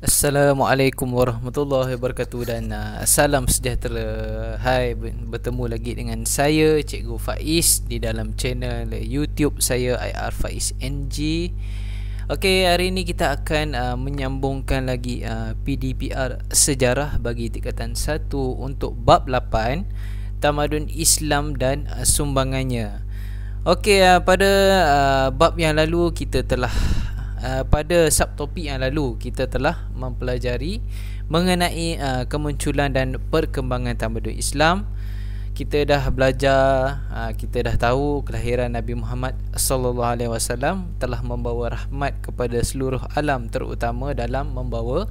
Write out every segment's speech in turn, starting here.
Assalamualaikum warahmatullahi wabarakatuh dan uh, salam sejahtera. Hai bertemu lagi dengan saya Cikgu Faiz di dalam channel YouTube saya IR Faiz NG. Okey, hari ini kita akan uh, menyambungkan lagi uh, PDPR sejarah bagi tingkatan 1 untuk bab 8 Tamadun Islam dan uh, sumbangannya. Okey, uh, pada uh, bab yang lalu kita telah Uh, pada subtopik yang lalu kita telah mempelajari mengenai uh, kemunculan dan perkembangan tamadun Islam. Kita dah belajar, uh, kita dah tahu kelahiran Nabi Muhammad sallallahu alaihi wasallam telah membawa rahmat kepada seluruh alam terutama dalam membawa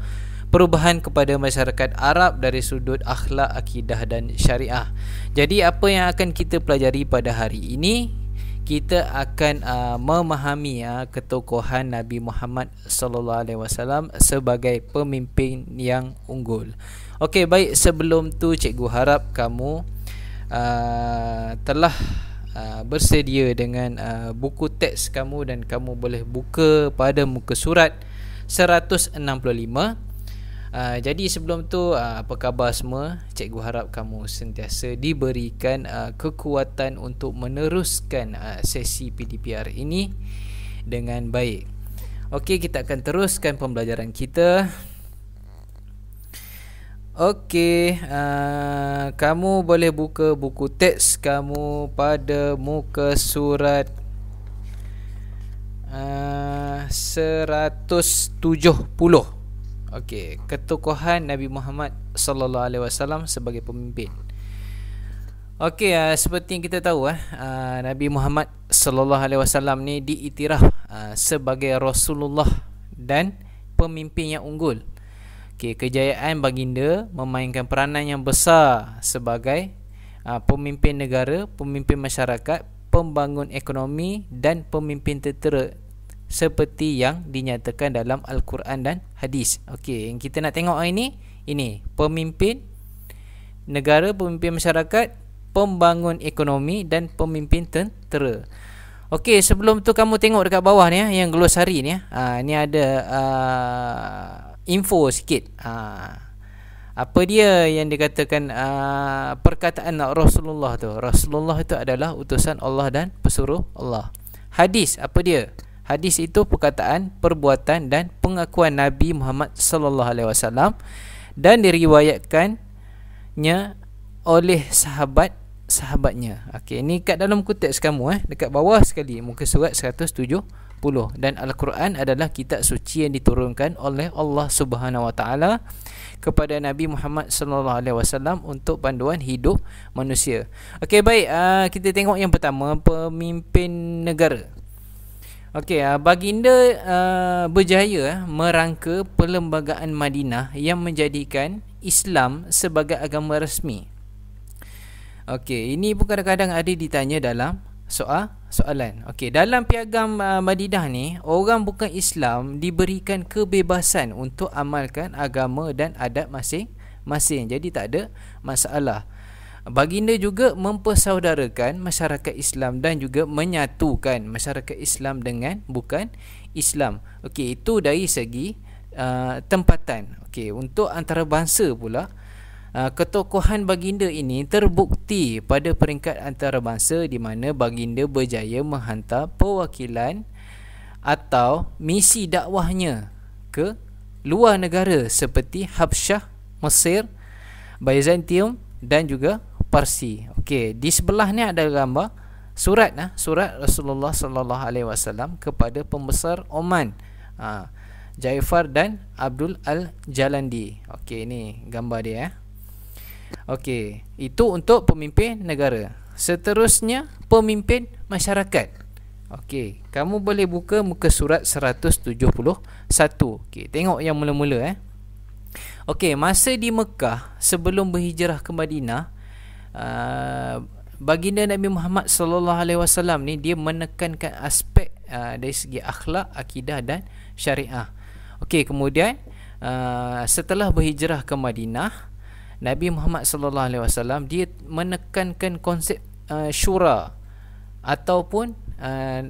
perubahan kepada masyarakat Arab dari sudut akhlak, akidah dan syariah. Jadi apa yang akan kita pelajari pada hari ini kita akan uh, memahami uh, ketokohan Nabi Muhammad sallallahu alaihi wasallam sebagai pemimpin yang unggul. Okey baik sebelum tu cikgu harap kamu uh, telah uh, bersedia dengan uh, buku teks kamu dan kamu boleh buka pada muka surat 165 Ah, jadi sebelum tu uh, apa khabar semua? Cikgu harap kamu sentiasa diberikan uh, kekuatan untuk meneruskan uh, sesi PDPR ini dengan baik. Okey, kita akan teruskan pembelajaran kita. Okey, uh, kamu boleh buka buku teks kamu pada muka surat uh, 170. Okey, ketukuhan Nabi Muhammad sallallahu alaihi wasallam sebagai pemimpin. Okey, uh, seperti yang kita tahu eh, uh, Nabi Muhammad sallallahu alaihi wasallam ni diiktiraf uh, sebagai Rasulullah dan pemimpin yang unggul. Okey, kejayaan baginda memainkan peranan yang besar sebagai uh, pemimpin negara, pemimpin masyarakat, pembangun ekonomi dan pemimpin tentera seperti yang dinyatakan dalam Al-Quran dan hadis. Okey, yang kita nak tengok hari ni ini pemimpin negara, pemimpin masyarakat, pembangun ekonomi dan pemimpin tentera. Okey, sebelum tu kamu tengok dekat bawah ni ya, yang glossary ni ya. ha, ni ada uh, info sikit. Ha, apa dia yang dikatakan uh, perkataan Rasulullah tu? Rasulullah itu adalah utusan Allah dan pesuruh Allah. Hadis apa dia? Hadis itu perkataan, perbuatan dan pengakuan Nabi Muhammad sallallahu alaihi wasallam dan diriwayatkannya oleh sahabat sahabatnya. Okey, ini kat dalam kutip kamu eh, dekat bawah sekali muka surat 170 dan al-Quran adalah kitab suci yang diturunkan oleh Allah Subhanahu wa taala kepada Nabi Muhammad sallallahu alaihi wasallam untuk panduan hidup manusia. Okey, baik, uh, kita tengok yang pertama pemimpin negara. Okey, uh, baginda uh, berjaya ah, merangka perlembagaan Madinah yang menjadikan Islam sebagai agama resmi. Okey, ini pun kadang-kadang ada ditanya dalam soal soalan. Okey, dalam piagam uh, Madinah ni, orang bukan Islam diberikan kebebasan untuk amalkan agama dan adat masing-masing. Jadi tak ada masalah. Baginda juga mempersaudarakan masyarakat Islam dan juga menyatukan masyarakat Islam dengan bukan Islam. Okey, itu dari segi uh, tempatan. Okey, untuk antarabangsa pula, uh, ketokohan baginda ini terbukti pada peringkat antarabangsa di mana baginda berjaya menghantar perwakilan atau misi dakwahnya ke luar negara seperti Habsyah, Mesir, Byzantium dan juga Parsi. Okey, di sebelah ni ada gambar surat nah, eh? surat Rasulullah sallallahu alaihi wasallam kepada pembesar Oman. Ha, Jaifar dan Abdul Al Jalandi. Okey, ini gambar dia eh. Okey, itu untuk pemimpin negara. Seterusnya pemimpin masyarakat. Okey, kamu boleh buka muka surat 171. Okey, tengok yang mula-mula eh. Okey, masa di Mekah sebelum berhijrah ke Madinah, Uh, baginda Nabi Muhammad sallallahu alaihi wasallam ni dia menekankan aspek uh, dari segi akhlak, akidah dan syariah. Okey, kemudian uh, setelah berhijrah ke Madinah, Nabi Muhammad sallallahu alaihi wasallam dia menekankan konsep uh, syura ataupun uh,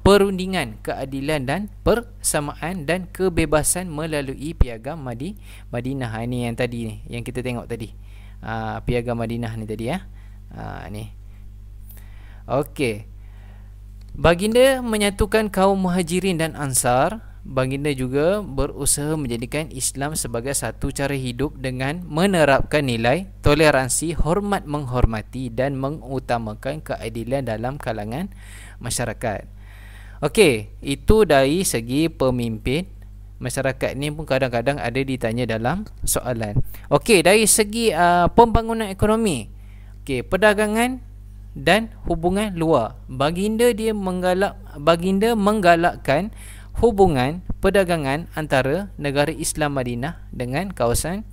perundingan keadilan dan persamaan dan kebebasan melalui piagam Madi Madinah ha, ini yang tadi ni yang kita tengok tadi uh, ah, Piagam Madinah ni tadi ya. Uh, ni. Okey. Baginda menyatukan kaum Muhajirin dan Ansar, baginda juga berusaha menjadikan Islam sebagai satu cara hidup dengan menerapkan nilai toleransi, hormat menghormati dan mengutamakan keadilan dalam kalangan masyarakat. Okey, itu dari segi pemimpin masyarakat ni pun kadang-kadang ada ditanya dalam soalan. Okey, dari segi uh, pembangunan ekonomi. Okey, perdagangan dan hubungan luar. Baginda dia menggalak baginda menggalakkan hubungan perdagangan antara negara Islam Madinah dengan kawasan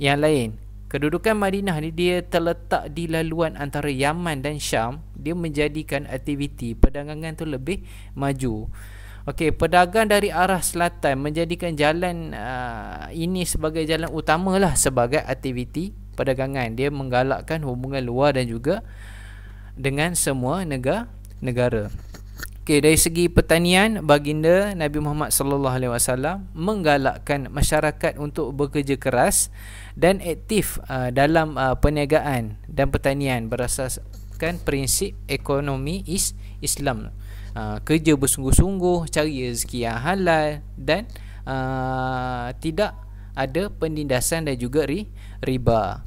yang lain. Kedudukan Madinah ni dia terletak di laluan antara Yaman dan Syam, dia menjadikan aktiviti perdagangan tu lebih maju. Okey, pedagang dari arah selatan menjadikan jalan uh, ini sebagai jalan utamalah sebagai aktiviti perdagangan. Dia menggalakkan hubungan luar dan juga dengan semua negara-negara. Okey, dari segi pertanian, baginda Nabi Muhammad sallallahu alaihi wasallam menggalakkan masyarakat untuk bekerja keras dan aktif uh, dalam uh, perniagaan dan pertanian berasaskan prinsip ekonomi is Islam. Uh, uh, kerja bersungguh-sungguh, cari rezeki yang halal dan uh, tidak ada penindasan dan juga ri, riba.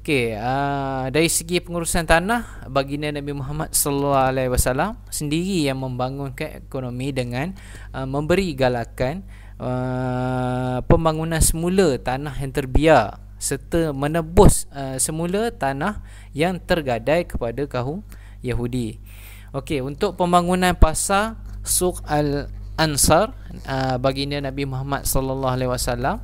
Okey, uh, dari segi pengurusan tanah, baginda Nabi Muhammad sallallahu alaihi wasallam sendiri yang membangunkan ekonomi dengan uh, memberi galakan uh, pembangunan semula tanah yang terbiar serta menebus uh, semula tanah yang tergadai kepada kaum Yahudi. Okey, untuk pembangunan pasar Suq Al-Ansar uh, baginda Nabi Muhammad sallallahu alaihi wasallam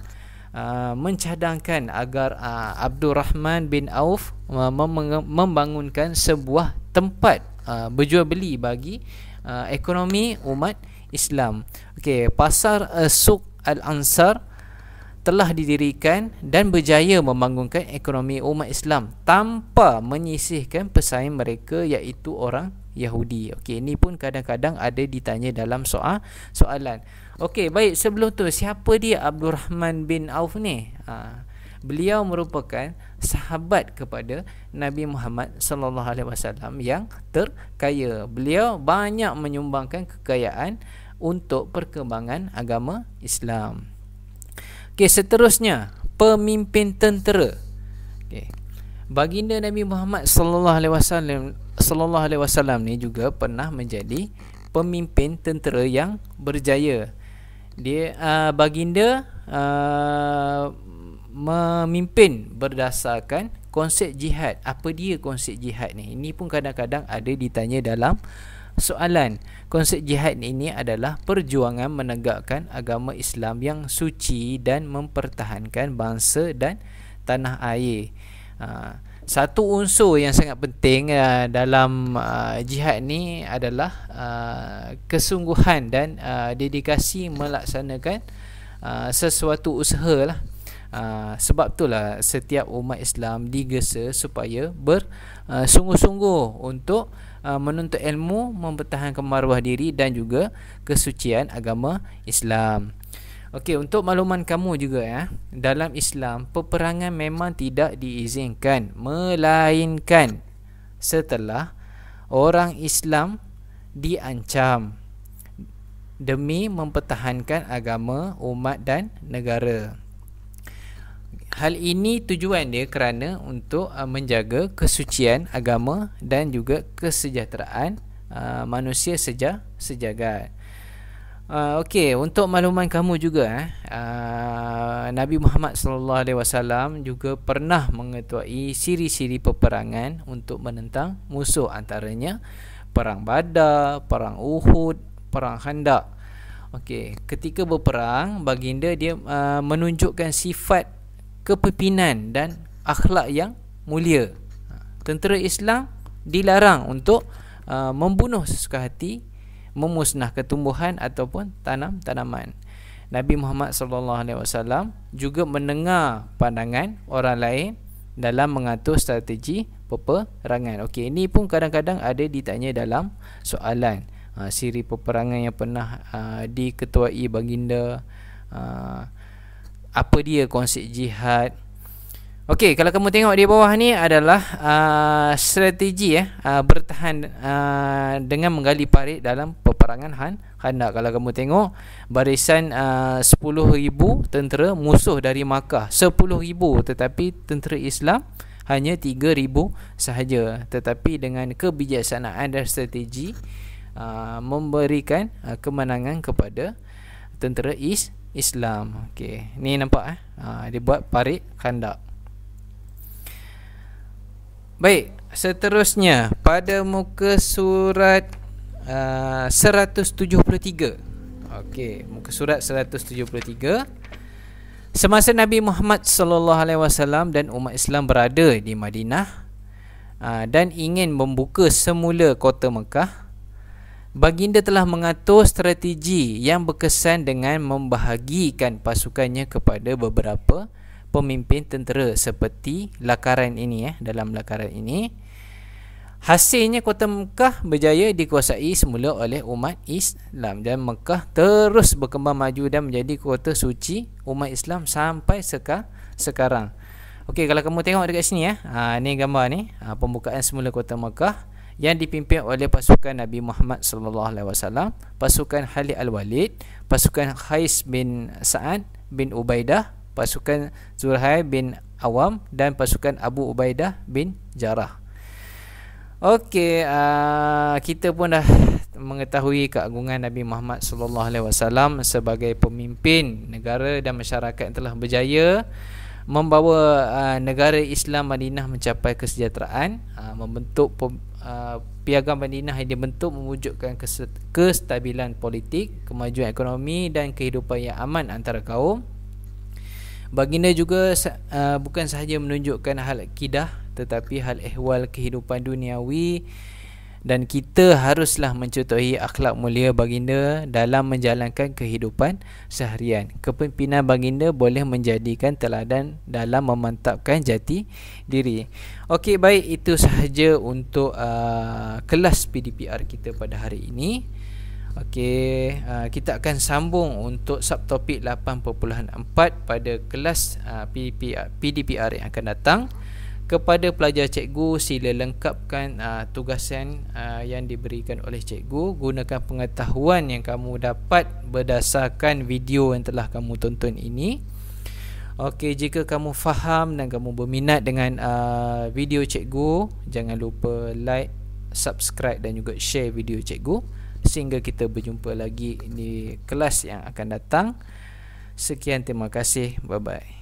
uh, mencadangkan agar uh, Abdul Rahman bin Auf uh, membangunkan sebuah tempat uh, berjual beli bagi uh, ekonomi umat Islam. Okey, pasar uh, Suq Al-Ansar telah didirikan dan berjaya membangunkan ekonomi umat Islam tanpa menyisihkan pesaing mereka iaitu orang Yahudi. Okey, ini pun kadang-kadang ada ditanya dalam soal soalan. Okey, baik sebelum tu siapa dia Abdul Rahman bin Auf ni? Ha, beliau merupakan sahabat kepada Nabi Muhammad sallallahu alaihi wasallam yang terkaya. Beliau banyak menyumbangkan kekayaan untuk perkembangan agama Islam. Okey, seterusnya pemimpin tentera. Okey. Baginda Nabi Muhammad sallallahu alaihi wasallam sallallahu alaihi wasallam ni juga pernah menjadi pemimpin tentera yang berjaya. Dia uh, baginda uh, memimpin berdasarkan konsep jihad. Apa dia konsep jihad ni? Ini pun kadang-kadang ada ditanya dalam soalan konsep jihad ini adalah perjuangan menegakkan agama Islam yang suci dan mempertahankan bangsa dan tanah air ha, satu unsur yang sangat penting ha, dalam ha, jihad ini adalah kesungguhan dan dedikasi melaksanakan sesuatu usaha lah Uh, sebab itulah setiap umat Islam digesa supaya bersungguh-sungguh uh, untuk Uh, menuntut ilmu, mempertahankan maruah diri dan juga kesucian agama Islam. Okey, untuk makluman kamu juga ya. Dalam Islam, peperangan memang tidak diizinkan melainkan setelah orang Islam diancam demi mempertahankan agama umat dan negara. Hal ini tujuan dia kerana untuk uh, menjaga kesucian agama dan juga kesejahteraan uh, manusia sejak sejagat. Uh, Okey, untuk makluman kamu juga eh, uh, Nabi Muhammad sallallahu alaihi wasallam juga pernah mengetuai siri-siri peperangan untuk menentang musuh antaranya perang Badar, perang Uhud, perang Khandaq. Okey, ketika berperang, baginda dia uh, menunjukkan sifat kepimpinan dan akhlak yang mulia. Tentera Islam dilarang untuk uh, membunuh sesuka hati, memusnah ketumbuhan ataupun tanam-tanaman. Nabi Muhammad SAW juga mendengar pandangan orang lain dalam mengatur strategi peperangan. Okey, ini pun kadang-kadang ada ditanya dalam soalan uh, siri peperangan yang pernah uh, diketuai baginda uh, apa dia konsep jihad Okey, kalau kamu tengok di bawah ni adalah uh, strategi eh uh, bertahan uh, dengan menggali parit dalam peperangan Han Handak. Kalau kamu tengok barisan uh, 10,000 tentera musuh dari Makkah, 10,000 tetapi tentera Islam hanya 3,000 sahaja. Tetapi dengan kebijaksanaan dan strategi uh, memberikan uh, kemenangan kepada tentera Is Islam. Okey. Ni nampak eh. Ha, dia buat parit khandak. Baik, seterusnya pada muka surat uh, 173. Okey, muka surat 173. Semasa Nabi Muhammad sallallahu alaihi wasallam dan umat Islam berada di Madinah uh, dan ingin membuka semula kota Mekah, Baginda telah mengatur strategi yang berkesan dengan membahagikan pasukannya kepada beberapa pemimpin tentera seperti lakaran ini eh dalam lakaran ini hasilnya kota Mekah berjaya dikuasai semula oleh umat Islam dan Mekah terus berkembang maju dan menjadi kota suci umat Islam sampai seka, sekarang. Okey kalau kamu tengok dekat sini eh ha ni gambar ni ah, pembukaan semula kota Mekah yang dipimpin oleh pasukan Nabi Muhammad sallallahu alaihi wasallam, pasukan Khalid al-Walid, pasukan Khais bin Sa'ad bin Ubaidah, pasukan Zulhai bin Awam dan pasukan Abu Ubaidah bin Jarah. Okey, uh, kita pun dah mengetahui keagungan Nabi Muhammad sallallahu alaihi wasallam sebagai pemimpin negara dan masyarakat yang telah berjaya membawa uh, negara Islam Madinah mencapai kesejahteraan uh, membentuk uh, piagam Madinah yang dibentuk mewujudkan kestabilan politik kemajuan ekonomi dan kehidupan yang aman antara kaum baginda juga uh, bukan sahaja menunjukkan hal akidah tetapi hal ehwal kehidupan duniawi dan kita haruslah mencutuhi akhlak mulia baginda dalam menjalankan kehidupan seharian. Kepimpinan baginda boleh menjadikan teladan dalam memantapkan jati diri. Okey, baik itu sahaja untuk uh, kelas PDPR kita pada hari ini. Okey, uh, kita akan sambung untuk subtopik 8.4 pada kelas uh, PDPR, PDPR yang akan datang kepada pelajar cikgu sila lengkapkan uh, tugasan uh, yang diberikan oleh cikgu gunakan pengetahuan yang kamu dapat berdasarkan video yang telah kamu tonton ini okey jika kamu faham dan kamu berminat dengan uh, video cikgu jangan lupa like subscribe dan juga share video cikgu sehingga kita berjumpa lagi di kelas yang akan datang sekian terima kasih bye bye